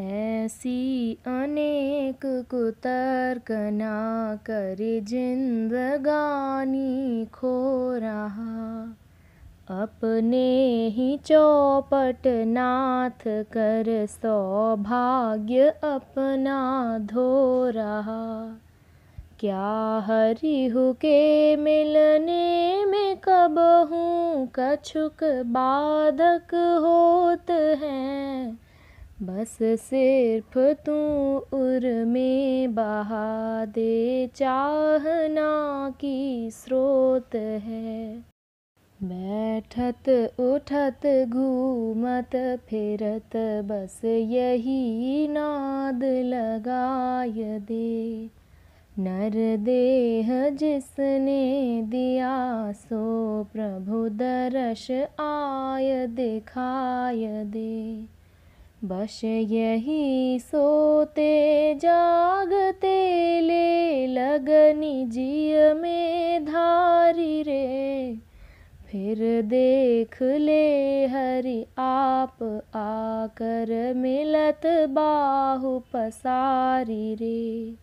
ऐसी अनेक कुतर्क ना कर जिंदगानी खो रहा अपने ही चौपट नाथ कर सौभाग्य अपना धो रहा क्या हरिहु के मिलने में कब हूँ कछुक बाधक होत हैं बस सिर्फ तू उर में बहा दे चाहना की स्रोत है बैठत उठत घूमत फिरत बस यही नाद लगाय दे नर देह जिसने दिया सो प्रभु दर्श आय दिखाय दे बस यही सोते जागते ले लगनी जिय में धारी रे फिर देख ले हरि आप आकर मिलत बाहु पसारी रे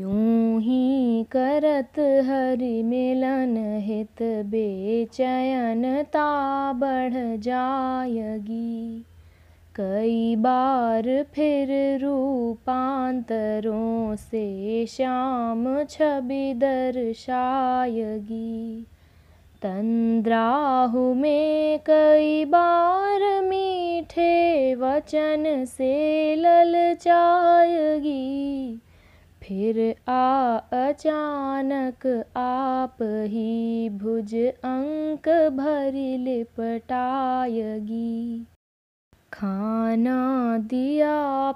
यूं ही करत हरि मिलन हित बेचयनता बढ़ जायगी कई बार फिर रूपांतरों से श्याम छवि दर्शायगी तंद्राहु में कई बार मीठे वचन से ललचायगी फिर आ अचानक आप ही भुज अंक भरी लिपटायगी खाना दिया,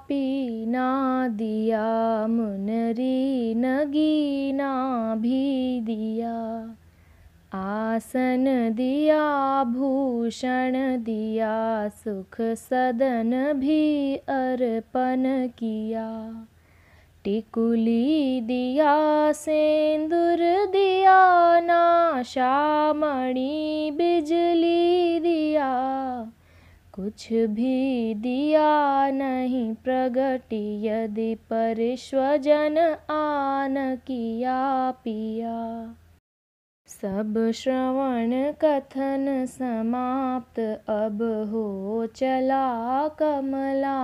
पीना दिया, मुनरी नगीना भी दिया आसन दिया, भूषण दिया, सुख सदन भी अर्पण किया टिकुली दिया, सेंदुर दिया, ना शामणी बिजली दिया कुछ भी दिया नहीं प्रगति यदि परिश्वजन आन किया पिया सब श्रवण कथन समाप्त अब हो चला कमला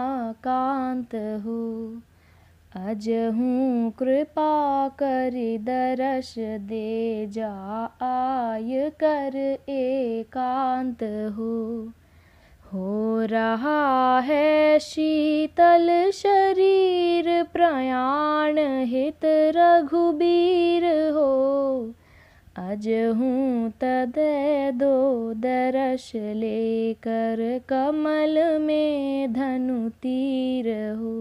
कांत हो अज हूँ कृपा कर दर्श दे जा आय कर एकांत हो हो रहा है शीतल शरीर प्रयाण हित रघुबीर हो अज हूँ तदे दो दर्श लेकर कमल में धनु तीर हो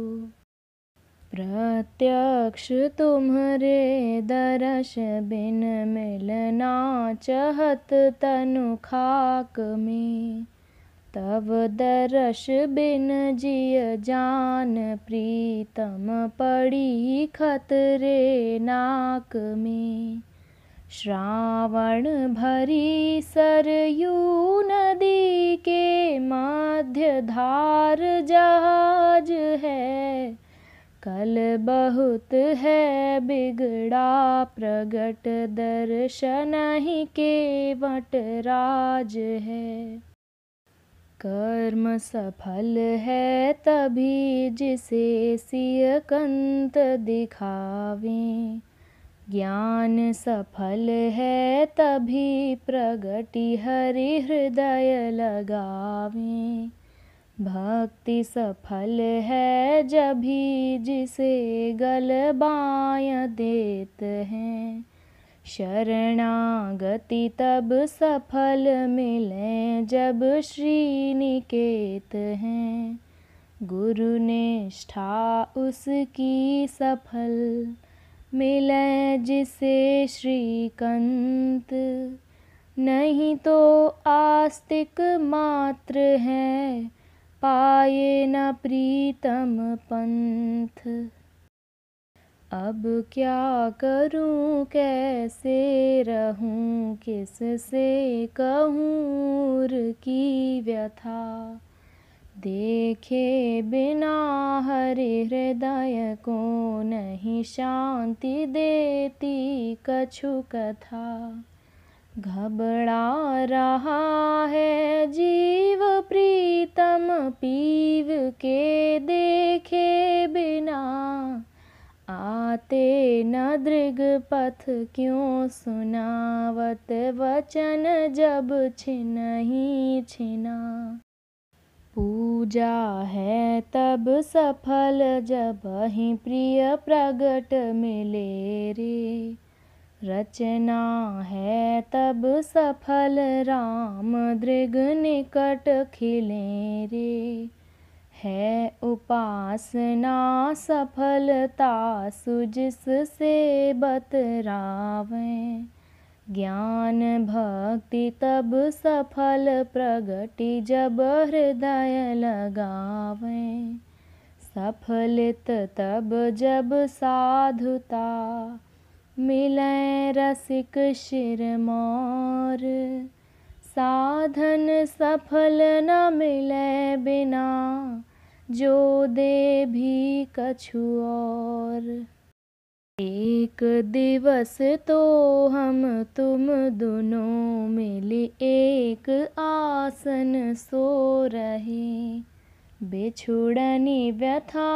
प्रत्यक्ष तुम्हरे दर्श बिन मिलना चहत तनु खाक में तव दर्श बिन जिय जान प्रीतम पड़ी खतरे नाक में श्रावण भरी सरयू नदी के मध्य धार जहाज है कल बहुत है बिगड़ा प्रगट दर्शन ही केवट राज है कर्म सफल है तभी जिसे सियकंत दिखावें ज्ञान सफल है तभी प्रगति हरि हृदय लगावें भक्ति सफल है जभी जिसे गल बाय देते हैं शरणागति तब सफल मिले जब श्री निकेत हैं गुरु निष्ठा उसकी सफल मिले जिसे श्रीकंत नहीं तो आस्तिक मात्र है पाए न प्रीतम पंथ अब क्या करूं कैसे रहूं से कहूर की व्यथा देखे बिना हर हृदय को नहीं शांति देती कछु कथा घबरा रहा है जीव प्रीतम पीव के देखे बिना आते न दृग पथ क्यों सुनावत वचन जब ही छिना पूजा है तब सफल जब ही प्रिय प्रगट मिले रे रचना है तब सफल राम दृग निकट खिले रे है उपासना सफलता सुजिस से बतरावें ज्ञान भक्ति तब सफल प्रगति जब हृदय लगावें सफलित तब जब साधुता मिलें रसिक शिर मोर साधन सफल न मिले बिना जो दे भी कछु और एक दिवस तो हम तुम दोनों मिल एक आसन सो रहे बिछुड़नी व्यथा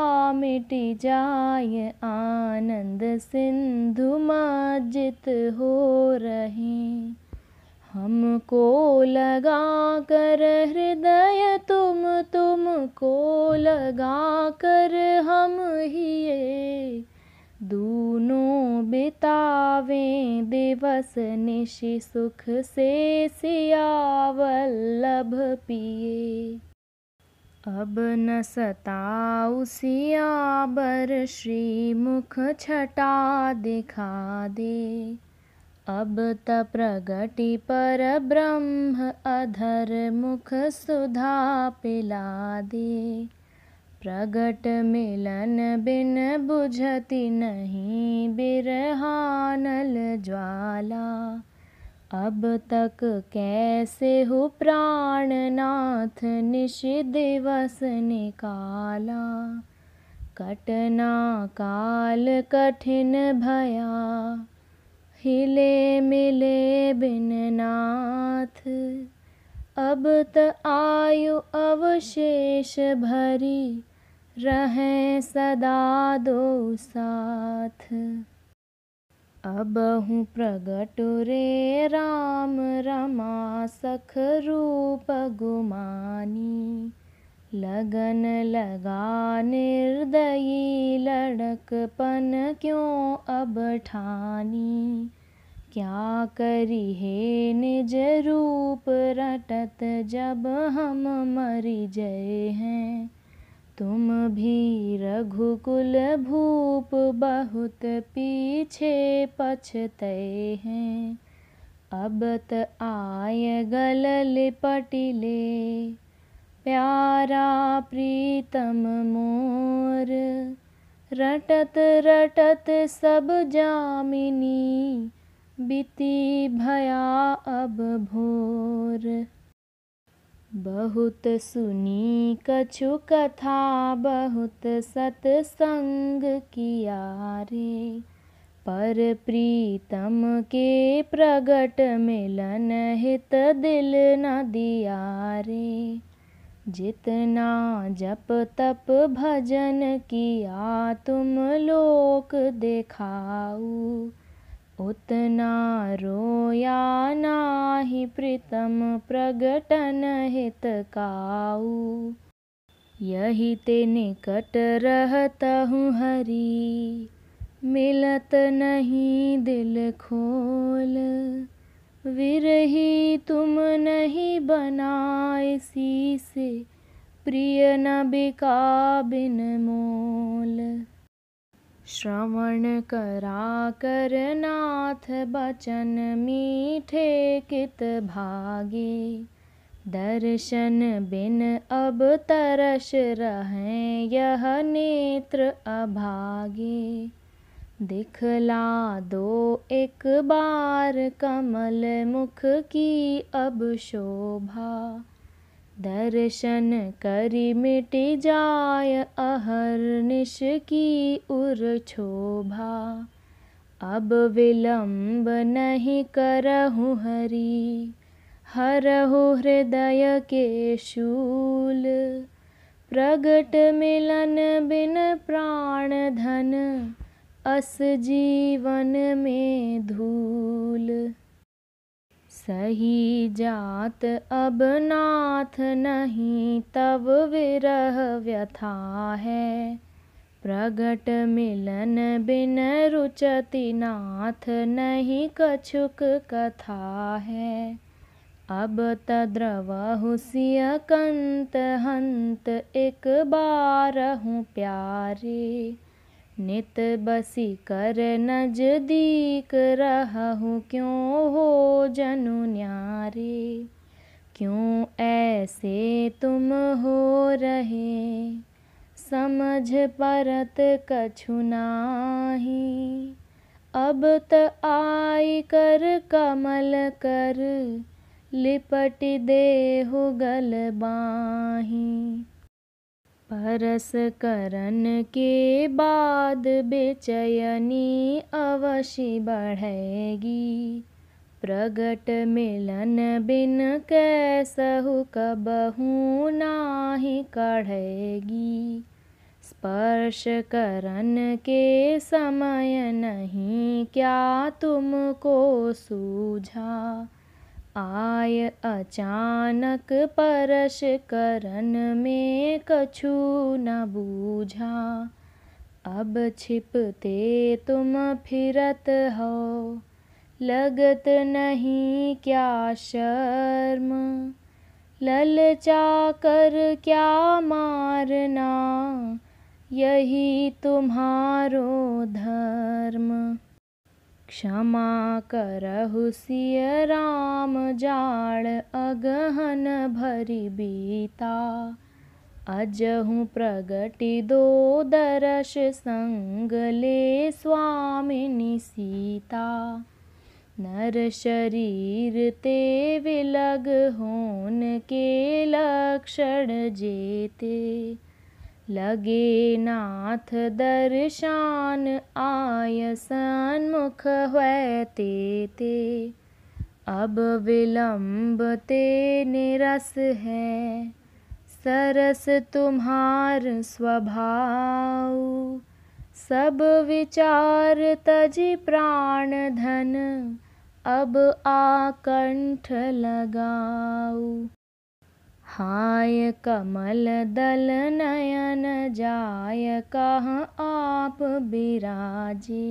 मिट जाय आनंद सिंधु मजित हो रहे हमको लगा कर हृदय तुम तुम को लगा कर हम ही ये दोनों बितावे दिवस निशि सुख से सियावल्लभ पिए अब न सताऊ सियाबर श्रीमुख छटा दिखा दे अब त प्रगटि ब्रह्म अधर मुख सुधा पिला पिलादे प्रगट मिलन बिन बुझति नहीं बिरहानल ज्वाला अब तक कैसे हो प्राणनाथ निश दिवस निकाला कटना काल कठिन भया हिले मिले बिन नाथ अब त आयु अवशेष भरी रहें सदा दो साथ अब हूँ प्रगट रे राम रमा सख रूप गुमानी लगन लगा निर्दयी लड़कपन क्यों अब ठानी क्या करी है निज रूप रटत जब हम मर जाए हैं तुम भी रघुकुल भूप बहुत पीछे पछते हैं अब त आय गल लिपटिले प्यारा प्रीतम मोर रटत रटत सब जामिनी बीती भया अब भोर बहुत सुनी कछु कथा बहुत सत्संग किया रे पर प्रीतम के प्रगट मिलन हित दिल न दिया रे जितना जप तप भजन किया तुम लोक देखाऊ उतना रोया नाही प्रीतम प्रगटन हित काऊ यही ते निकट हूँ हरी मिलत नहीं दिल खोल विरही तुम नहीं बनाए से प्रिय न बिका बिन मोल श्रवण करा कर नाथ बचन मीठे कित भागे दर्शन बिन अब तरस रहें यह नेत्र अभागे दिखला दो एक बार कमल मुख की अब शोभा दर्शन करी मिट जाय अहर निश की उर शोभा अब विलंब नहीं करहु हरि हरहु हृदय के शूल प्रगट मिलन बिन प्राण धन अस जीवन में धूल सही जात अब नाथ नहीं तब विरह व्यथा है प्रगट मिलन बिन रुचति नाथ नहीं कछुक कथा है अब तद्रव हुसिय कंत हंत एक बार हूँ प्यारे नित बसी कर नजदीक रहा हूँ क्यों हो जनु न्यारे क्यों ऐसे तुम हो रहे समझ परत कछु नाही अब त आई कर कमल कर लिपट दे हो गल बाही परस करण के बाद बेचैनी अवश्य बढ़ेगी प्रगट मिलन बिन कैसहु कबहू नाही कढ़ेगी स्पर्श करण के समय नहीं क्या तुमको सूझा आय अचानक परश करन में कछु न बूझा अब छिपते तुम फिरत हो लगत नहीं क्या शर्म ललचा कर क्या मारना यही तुम्हारो धर्म क्षमा करहु सिय राम जाड़ अगहन भरि बीता अजहु प्रगटि दो दरश संगले ले स्वामिनी सीता नर शरीर ते विलग होन के लक्षण जेते लगे नाथ दर्शान आय सन्मुख हुते ते अब विलंब ते निरस है सरस तुम्हार स्वभाव सब विचार तज प्राण धन अब आकंठ लगाऊ हाय कमल दल नयन जाय कह आप बिराजे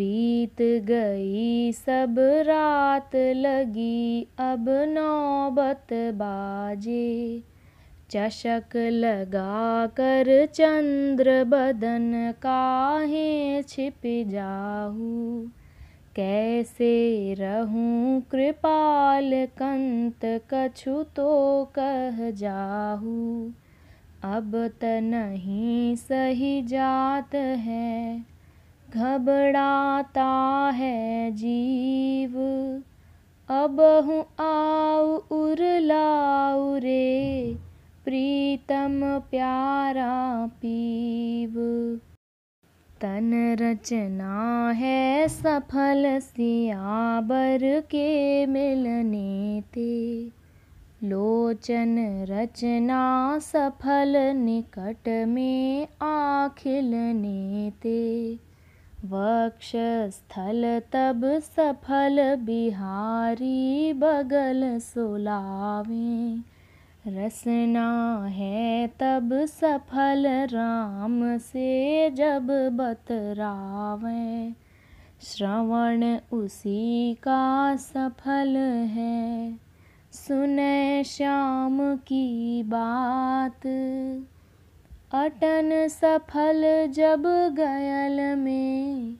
बीत गई सब रात लगी अब नौबत बाजे चशक लगा कर चंद्र बदन काहे छिप जाहू कैसे रहूं कृपाल कंत कछु तो कह जाहू अब त नहीं सही जात है घबराता है जीव अब हूँ आऊ उरलाऊ रे प्रीतम प्यारा पीव तन रचना है सफल सियाबर के मिलने ते लोचन रचना सफल निकट में आखिलने ते वक्ष स्थल तब सफल बिहारी बगल सुलावें रसना है तब सफल राम से जब बतरावें श्रवण उसी का सफल है सुने श्याम की बात अटन सफल जब गयल में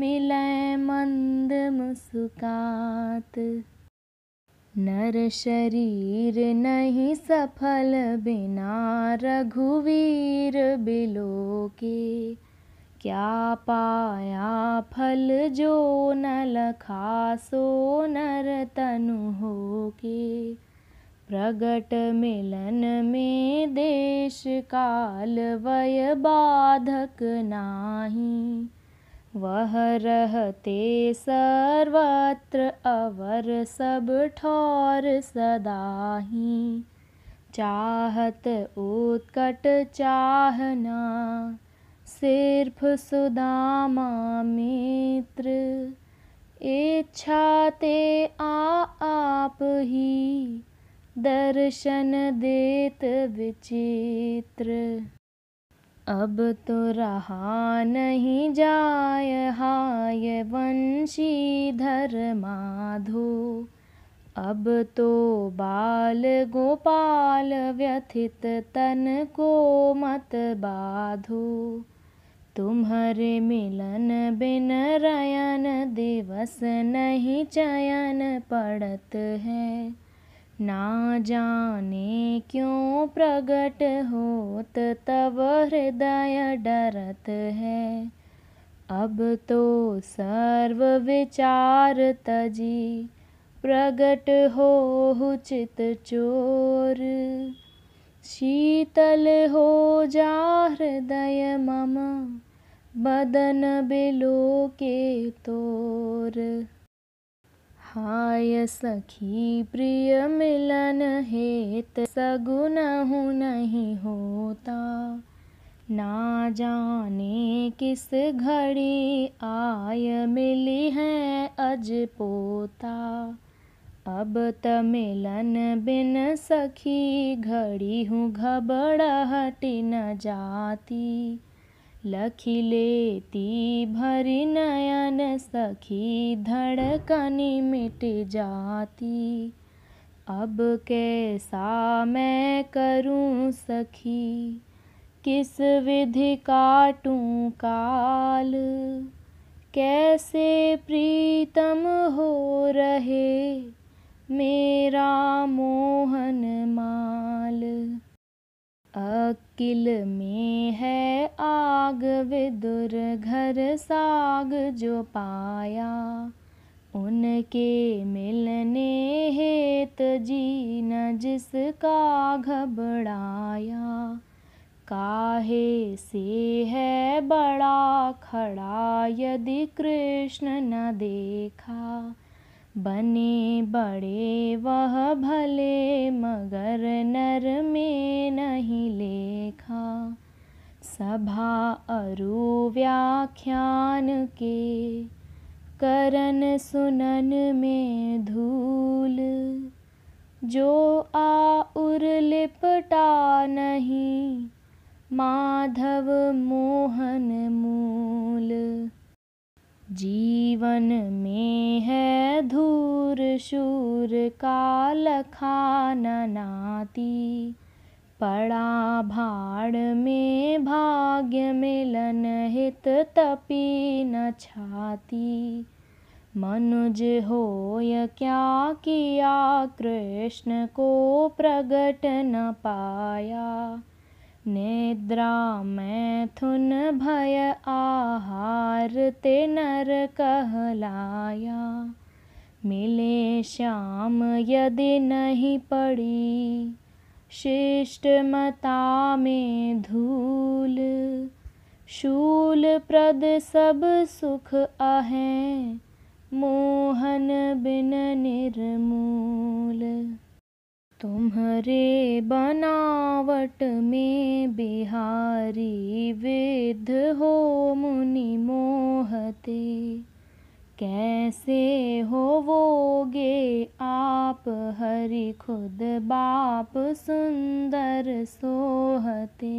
मिले मंद मुस्कात नर शरीर नहीं सफल बिना रघुवीर बिलो के क्या पाया फल जो न लखा सो नर तनु हो के प्रगट मिलन में देश काल वय बाधक नाही वह रहते सर्वत्र अवर सब ठौर सदाही चाहत उत्कट चाहना सिर्फ सुदामा मित्र इच्छाते आ आप ही दर्शन देत विचित्र अब तो रहा नहीं जाय हाय वंशी धर माधो अब तो बाल गोपाल व्यथित तन को मत बाधो तुम्हारे मिलन बिन रयन दिवस नहीं चयन पड़त है ना जाने क्यों प्रगट होत तब हृदय डरत है अब तो सर्व विचार तजी प्रगट हो चित चोर शीतल हो जा हृदय मम बदन बिलो के तोर हाय सखी प्रिय मिलन हेत सगुन नहीं होता ना जाने किस घड़ी आय मिली है अज पोता अब त मिलन बिन सखी घड़ी हूँ घबड़ाहट न जाती लखी लेती भर नयन सखी धड़कनी मिट जाती अब कैसा मैं करूं सखी किस विधि काटूं काल कैसे प्रीतम हो रहे मेरा मोहन माल अकिल में है आग विदुर घर साग जो पाया उनके मिलने हेत जी न जिसका घबराया काहे से है बड़ा खड़ा यदि कृष्ण न देखा बने बड़े वह भले मगर नर में नहीं लेखा सभा अरु व्याख्यान के करण सुनन में धूल जो उर लिपटा नहीं माधव मोहन मूल जीवन में है धूर शूर का खान नाती पड़ा भाड़ में भाग्य मिलन हित तपी न छाती मनुज हो क्या किया कृष्ण को प्रगट न पाया निद्रा मैथुन भय आहार ते नर कहलाया मिले श्याम यदि नहीं पड़ी शिष्ट मता में धूल शूल प्रद सब सुख अहें मोहन बिन निर्मूल तुम्हारे बनावट में बिहारी विध हो मुनि मोहते कैसे होवोगे आप हरि खुद बाप सुंदर सोहते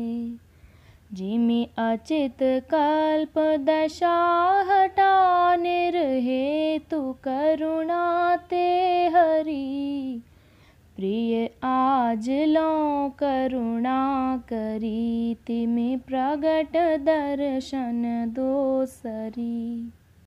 जिमि अचित कल्प दशा हटा निर्हेतु ते हरी प्रिय आज लो करुणा करी तिमि प्रगट दर्शन दोसरी